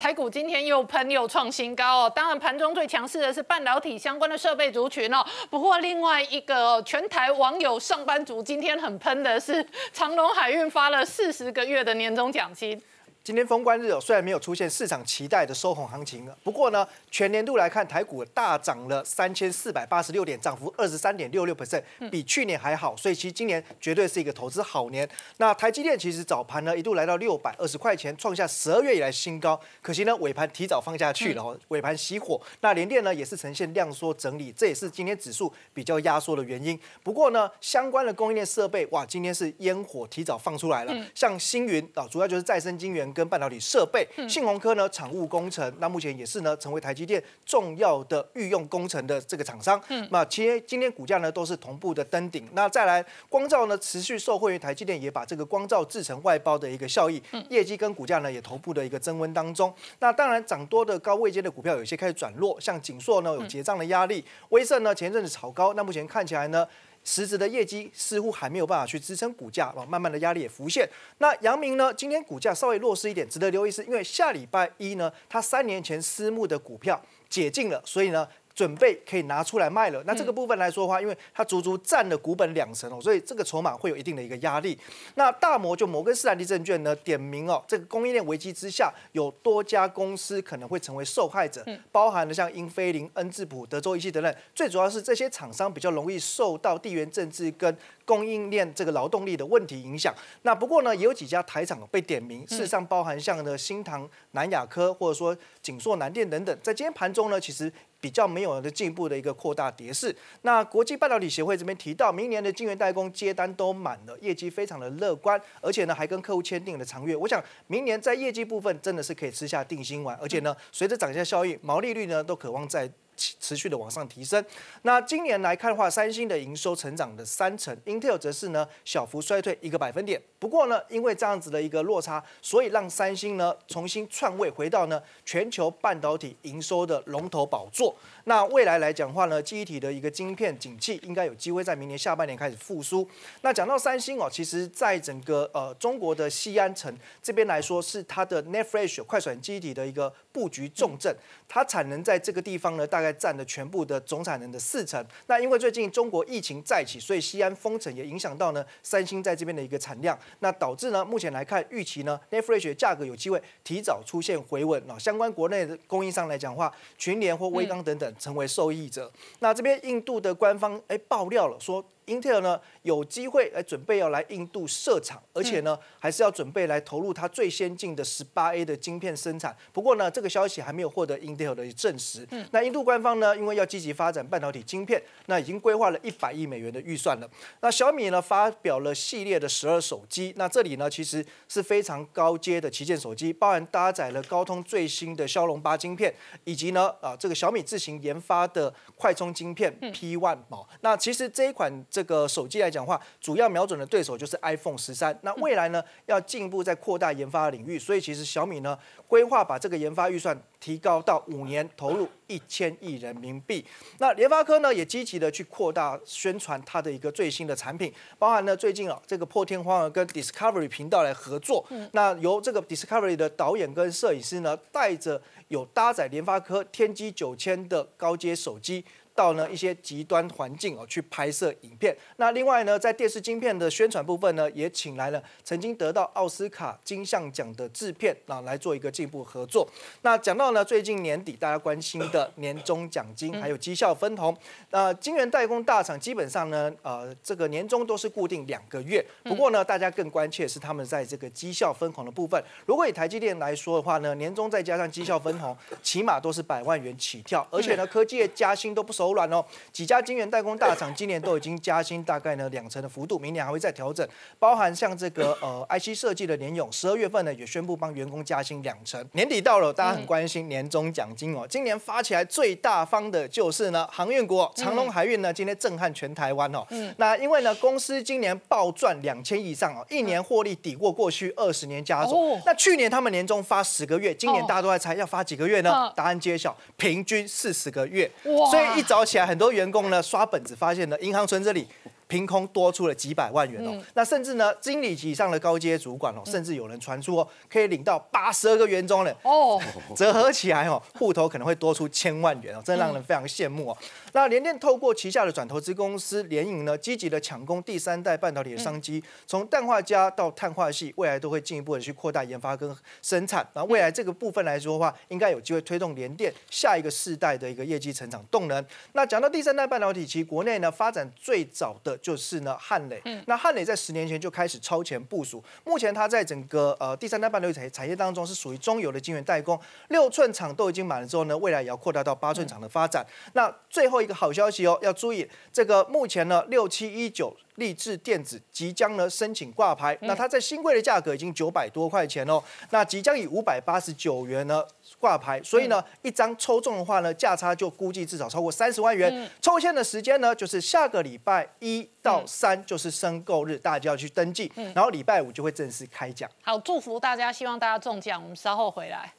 台股今天又喷又创新高哦，当然盘中最强势的是半导体相关的设备族群哦。不过另外一个全台网友上班族今天很喷的是长隆海运发了四十个月的年终奖金。今天封关日，哦，虽然没有出现市场期待的收红行情啊，不过呢，全年度来看，台股大涨了三千四百八十六点，涨幅二十三点六六%，比去年还好，所以其实今年绝对是一个投资好年。那台积电其实早盘呢一度来到六百二十块钱，创下十二月以来新高，可惜呢尾盘提早放下去了，尾盘熄火。那联电呢也是呈现量缩整理，这也是今天指数比较压缩的原因。不过呢，相关的供应链设备哇，今天是烟火提早放出来了，像星云啊，主要就是再生晶圆。跟半导体设备，信宏科呢，产物工程，那目前也是呢，成为台积电重要的御用工程的这个厂商。那今天今天股价呢，都是同步的登顶。那再来，光照呢，持续受惠于台积电，也把这个光照制成外包的一个效益，业绩跟股价呢，也同步的一个增温当中。那当然，涨多的高位间的股票，有些开始转弱，像景硕呢，有结账的压力；威盛呢，前一阵子炒高，那目前看起来呢。实质的业绩似乎还没有办法去支撑股价，后慢慢的压力也浮现。那阳明呢？今天股价稍微弱势一点，值得留意是，因为下礼拜一呢，他三年前私募的股票解禁了，所以呢。准备可以拿出来卖了。那这个部分来说的话，因为它足足占了股本两成哦，所以这个筹码会有一定的一个压力。那大摩就摩根士丹利证券呢点名哦，这个供应链危机之下，有多家公司可能会成为受害者，包含了像英菲林、恩智浦、德州仪器等等。最主要是这些厂商比较容易受到地缘政治跟。供应链这个劳动力的问题影响。那不过呢，也有几家台厂被点名，事实上包含像呢新唐、南亚科，或者说景硕南电等等，在今天盘中呢，其实比较没有的进一步的一个扩大跌势。那国际半导体协会这边提到，明年的晶圆代工接单都满了，业绩非常的乐观，而且呢还跟客户签订了长约。我想明年在业绩部分真的是可以吃下定心丸，而且呢随着涨价效应，毛利率呢都渴望在。持续的往上提升。那今年来看的话，三星的营收成长的三成，Intel 则是呢小幅衰退一个百分点。不过呢，因为这样子的一个落差，所以让三星呢重新篡位回到呢全球半导体营收的龙头宝座。那未来来讲的话呢，记忆体的一个晶片景气应该有机会在明年下半年开始复苏。那讲到三星哦，其实在整个呃中国的西安城这边来说，是它的 n e t f l a s h 快闪记忆体的一个布局重镇，它产能在这个地方呢大概。占了全部的总产能的四成，那因为最近中国疫情再起，所以西安封城也影响到呢三星在这边的一个产量，那导致呢目前来看预期呢，NFC e 的价格有机会提早出现回稳了。相关国内的供应商来讲话，群联或微刚等等成为受益者。那这边印度的官方哎爆料了说。Intel 呢有机会来准备要来印度设厂，而且呢还是要准备来投入它最先进的十八 a 的晶片生产。不过呢，这个消息还没有获得 Intel 的证实。那印度官方呢，因为要积极发展半导体晶片，那已经规划了一百亿美元的预算了。那小米呢，发表了系列的十二手机，那这里呢其实是非常高阶的旗舰手机，包含搭载了高通最新的骁龙八晶片，以及呢啊这个小米自行研发的快充晶片 P1 嘛。那其实这一款。这个手机来讲话，主要瞄准的对手就是 iPhone 十三。那未来呢，要进一步在扩大研发的领域，所以其实小米呢，规划把这个研发预算提高到五年投入一千亿人民币。那联发科呢，也积极的去扩大宣传它的一个最新的产品，包含呢最近啊，这个破天荒跟 Discovery 频道来合作，那由这个 Discovery 的导演跟摄影师呢，带着有搭载联发科天玑九千的高阶手机。到呢一些极端环境哦去拍摄影片。那另外呢，在电视晶片的宣传部分呢，也请来了曾经得到奥斯卡金像奖的制片啊来做一个进一步合作。那讲到呢，最近年底大家关心的年终奖金还有绩效分红。呃，晶圆代工大厂基本上呢，呃，这个年终都是固定两个月。不过呢，大家更关切是他们在这个绩效分红的部分。如果以台积电来说的话呢，年终再加上绩效分红，起码都是百万元起跳。而且呢，科技的加薪都不收。柔软哦，几家晶圆代工大厂今年都已经加薪，大概呢两成的幅度，明年还会再调整。包含像这个 呃 IC 设计的联咏，十二月份呢也宣布帮员工加薪两成。年底到了，大家很关心年终奖金哦。今年发起来最大方的就是呢航运股长隆海运呢，今天震撼全台湾哦。那因为呢公司今年暴赚两千亿以上哦，一年获利抵过过去二十年加总。那去年他们年终发十个月，今年大家都在猜要发几个月呢？答案揭晓，平均四十个月。哇，所以一早。搞起来，很多员工呢刷本子，发现呢银行存这里。凭空多出了几百万元哦，那甚至呢，经理级以上的高阶主管哦，甚至有人传出哦，可以领到八十二个元装呢。哦，折合起来哦，户头可能会多出千万元哦，真让人非常羡慕哦。那联电透过旗下的转投资公司联营呢，积极的抢攻第三代半导体的商机，从氮化镓到碳化系，未来都会进一步的去扩大研发跟生产。那未来这个部分来说的话，应该有机会推动联电下一个世代的一个业绩成长动能。那讲到第三代半导体，其国内呢发展最早的。就是呢，汉磊。嗯，那汉磊在十年前就开始超前部署，目前它在整个呃第三代半导体产业当中是属于中游的晶圆代工，六寸厂都已经满了之后呢，未来也要扩大到八寸厂的发展。那最后一个好消息哦，要注意这个目前呢，六七一九。立志电子即将呢申请挂牌，那它在新贵的价格已经九百多块钱哦，那即将以五百八十九元呢挂牌，所以呢一张抽中的话呢价差就估计至少超过三十万元。抽签的时间呢就是下个礼拜一到三就是申购日，大家就要去登记，然后礼拜五就会正式开奖。好，祝福大家，希望大家中奖。我们稍后回来。